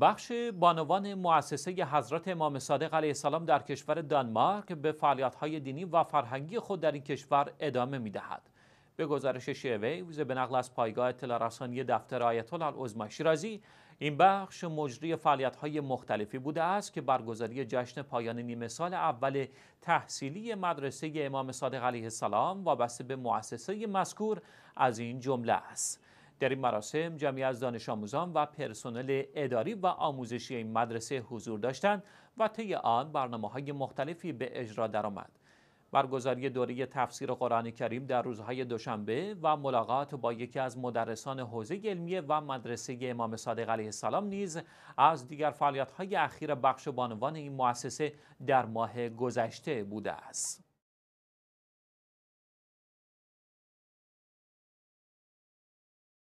بخش بانوان مؤسسه حضرت امام صادق علیه السلام در کشور دانمارک به فعالیت‌های دینی و فرهنگی خود در این کشور ادامه می‌دهد. به گزارش شیویوز به نقل از پایگاه اطلاع رسانی دفتر آیت الله شیرازی این بخش مجری فعالیت‌های مختلفی بوده است که برگزاری جشن پایان نیمه سال اول تحصیلی مدرسه امام صادق علیه السلام وابسته به مؤسسه مذکور از این جمله است. در این مراسم جمعی از دانش آموزان و پرسنل اداری و آموزشی این مدرسه حضور داشتند و طی آن برنامه های مختلفی به اجرا درآمد. برگزاری دوره تفسیر قرآن کریم در روزهای دوشنبه و ملاقات با یکی از مدرسان حوزه علمیه و مدرسه امام صادق علیه السلام نیز از دیگر فعالیت‌های اخیر بخش بانوان این مؤسسه در ماه گذشته بوده است.